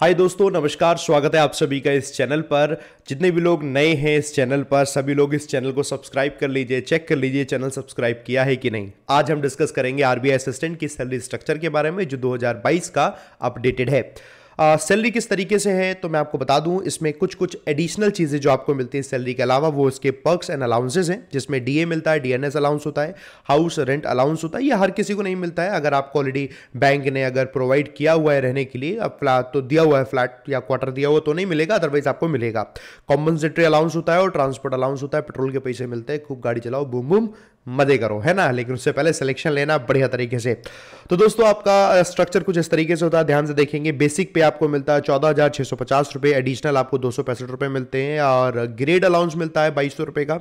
हाय दोस्तों नमस्कार स्वागत है आप सभी का इस चैनल पर जितने भी लोग नए हैं इस चैनल पर सभी लोग इस चैनल को सब्सक्राइब कर लीजिए चेक कर लीजिए चैनल सब्सक्राइब किया है कि नहीं आज हम डिस्कस करेंगे आरबीआई असिस्टेंट की सैलरी स्ट्रक्चर के बारे में जो 2022 का अपडेटेड है सैलरी किस तरीके से है तो मैं आपको बता दूं इसमें कुछ कुछ एडिशनल चीज़ें जो आपको मिलती है सैलरी के अलावा वो इसके पर्क्स एंड अलाउंसेज हैं जिसमें डीए मिलता है डीएनएस अलाउंस होता है हाउस रेंट अलाउंस होता है ये हर किसी को नहीं मिलता है अगर आपको ऑलरेडी बैंक ने अगर प्रोवाइड किया हुआ है रहने के लिए अब फ्लैट तो दिया हुआ है फ्लैट या क्वार्टर दिया हुआ तो नहीं मिलेगा अदरवाइज आपको मिलेगा कॉम्पनसेटरी अलाउंस होता है और ट्रांसपोर्ट अलाउंस होता है पेट्रोल के पैसे मिलते हैं खूब गाड़ी चलाओ बूम बूम मजे करो है ना लेकिन उससे पहले सिलेक्शन लेना बढ़िया तरीके से तो दोस्तों आपका स्ट्रक्चर कुछ इस तरीके से होता है ध्यान से देखेंगे बेसिक पे आपको मिलता है चौदह हज़ार छह सौ पचास रुपए एडिशनल आपको दो सौ पैंसठ रुपए मिलते हैं और ग्रेड अलाउंस मिलता है बाईस सौ रुपए का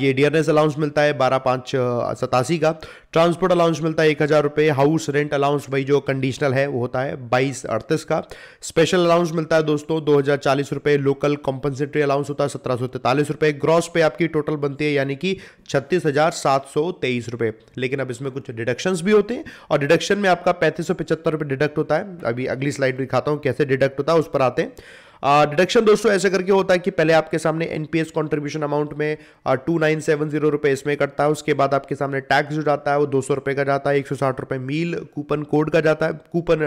ये डियरनेस अलाउंस मिलता है बारह पाँच सतासी का ट्रांसपोर्ट अलाउंस मिलता है एक हज़ार रुपये हाउस रेंट अलाउंस भाई जो कंडीशनल है वो होता है बाईस अड़तीस का स्पेशल अलाउंस मिलता है दोस्तों दो हज़ार चालीस रुपये लोकल कॉम्पनसेटरी अलाउंस होता है सत्रह सौ तैतालीस रुपये ग्रॉस पे आपकी टोटल बनती है यानी कि छत्तीस हज़ार सात सौ तेईस रुपये लेकिन अब इसमें कुछ डिडक्शंस भी होते हैं और डिडक्शन में आपका पैंतीस सौ पचहत्तर रुपये डिडक्ट होता है अभी अगली स्लाइड दिखाता हूँ कैसे डिडक्ट होता है उस पर आते हैं डिडक्शन दोस्तों ऐसे करके होता है कि पहले आपके सामने एनपीएस कंट्रीब्यूशन अमाउंट में टू नाइन सेवन जीरो रुपये इसमें कटता है उसके बाद आपके सामने टैक्स जो जाता है वो दो सौ रुपये का जाता है एक सौ साठ रुपए मील कूपन कोड का जाता है कूपन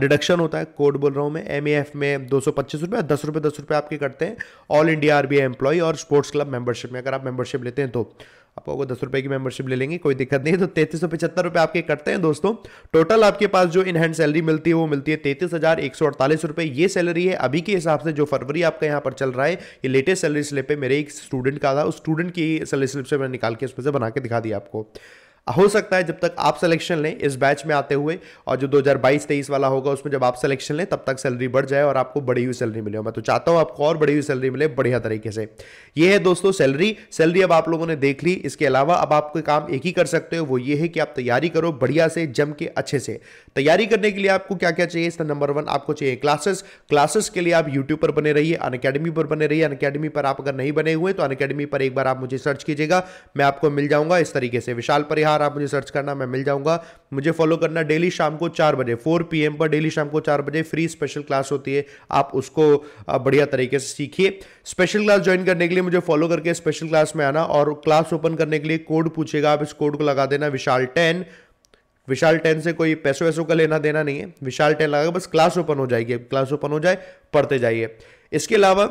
डिडक्शन होता है कोड बोल रहा हूँ मैं एम में दो सौ पच्चीस रुपए दस रुपये दस रुपये आपके कटते हैं ऑल इंडिया आरबीआई एम्प्लॉय और स्पोर्ट्स क्लब मेंबरशिप में अगर आप मेंबरशिप लेते हैं तो आप आपको दस रुपये की मेंबरशिप ले लेंगे कोई दिक्कत नहीं है तो तैतीस सौ पचहत्तर रुपये आपके कटते हैं दोस्तों टोटल आपके पास जो इन हैंड सैलरी मिलती है वो मिलती है तैतीस हज़ार एक सौ अड़तालीस रुपये ये सैलरी है अभी के हिसाब से जो फरवरी आपका यहाँ पर चल रहा है ये लेटेस्ट सैलरी स्लिप है मेरे एक स्टूडेंट का था उस स्टूडेंट की सैलरी स्लिप से मैंने निकाल के उसमें से बना के दिखा दिया आपको हो सकता है जब तक आप सिलेक्शन लें इस बैच में आते हुए और जो 2022-23 वाला होगा उसमें जब आप सिलेक्शन लें तब तक सैलरी बढ़ जाए और आपको बड़ी हुई सैलरी मिले मैं तो चाहता हूं आपको और बड़ी हुई सैलरी मिले बढ़िया तरीके से ये है दोस्तों सैलरी सैलरी अब आप लोगों ने देख ली इसके अलावा अब आपको काम एक ही कर सकते हो वो ये है कि आप तैयारी करो बढ़िया से जम के अच्छे से तैयारी करने के लिए आपको क्या क्या चाहिए इसका नंबर वन आपको चाहिए क्लासेस क्लासेस के लिए आप यूट्यूब पर बने रहिए अन पर बने रहिए अन पर आप अगर नहीं बने हुए तो अन पर एक बार आप मुझे सर्च कीजिएगा मैं आपको मिल जाऊंगा इस तरीके से विशाल परिहार बिहार आप मुझे सर्च करना मैं मिल जाऊंगा मुझे फॉलो करना डेली शाम को चार बजे फोर पी पर डेली शाम को चार बजे फ्री स्पेशल क्लास होती है आप उसको बढ़िया तरीके से सीखिए स्पेशल क्लास ज्वाइन करने के लिए मुझे फॉलो करके स्पेशल क्लास में आना और क्लास ओपन करने के लिए कोड पूछेगा आप इस कोड को लगा देना विशाल टेन विशाल टेन से कोई पैसों वैसों का लेना देना नहीं है विशाल टेन लगा बस क्लास ओपन हो जाएगी क्लास ओपन हो जाए पढ़ते जाइए इसके अलावा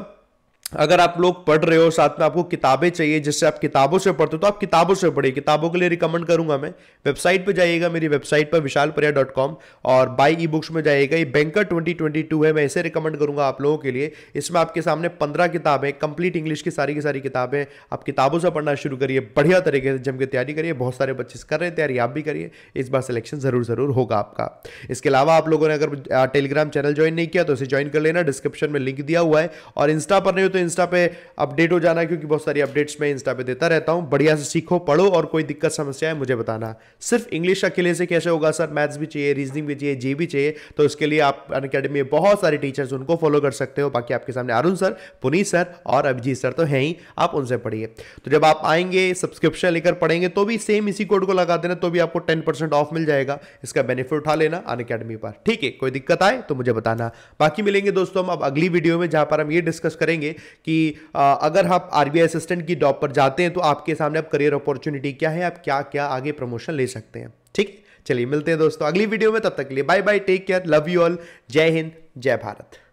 अगर आप लोग पढ़ रहे हो साथ में आपको किताबें चाहिए जिससे आप किताबों से पढ़ते हो तो आप किताबों से पढ़िए किताबों के लिए रिकमेंड करूंगा मैं वेबसाइट पे जाइएगा मेरी वेबसाइट पर विशाल डॉट कॉम और बाई ई बुक्स में जाइएगा ये बैंकर ट्वेंटी ट्वेंटी टू है मैं इसे रिकमेंड करूंगा आप लोगों के लिए इसमें आपके सामने पंद्रह किताबें कंप्लीट इंग्लिश की सारी की सारी किताबें आप किताबों से पढ़ना शुरू करिए बढ़िया तरीके से जम के तैयारी करिए बहुत सारे बच्चे कर रहे हैं तैयारी आप भी करिए इस बार सिलेक्शन ज़रूर ज़रूर होगा आपका इसके अलावा आप लोगों ने अगर टेलीग्राम चैनल ज्वाइन नहीं किया तो इसे ज्वाइन कर लेना डिस्क्रिप्शन में लिंक दिया हुआ है और इंस्टा पर नहीं हो तो इंस्टा पे अपडेट हो जाना क्योंकि बहुत सारी अपडेट्स मैं इंस्टा पे देता रहता हूँ बढ़िया से सीखो पढ़ो और कोई दिक्कत समस्या है मुझे बताना सिर्फ इंग्लिश अकेले से कैसे होगा सर मैथ्स भी चाहिए रीजनिंग भी चाहिए जी भी चाहिए तो उसके लिए आप अन में बहुत सारे टीचर्स उनको फॉलो कर सकते हो बाकी आपके सामने अरुण सर पुनीत सर और अभिजीत सर तो हैं ही आप उनसे पढ़िए तो जब आप आएंगे सब्सक्रिप्शन लेकर पढ़ेंगे तो भी सेम इसी कोड को लगा देना तो भी आपको टेन परसेंट ऑफ मिल जाएगा इसका बेनिफिट उठा लेना अन अकेडमी पर ठीक है कोई दिक्कत आए तो मुझे बताना बाकी मिलेंगे दोस्तों हम अब अगली वीडियो में जहां पर हम ये डिस्कस करेंगे कि अगर आप आर असिस्टेंट की जॉब पर जाते हैं तो आपके सामने अब करियर अपॉर्चुनिटी क्या है आप क्या क्या आगे प्रमोशन ले सकते हैं ठीक चलिए मिलते हैं दोस्तों अगली वीडियो में तब तक के लिए bye bye take care love you all जय हिंद जय भारत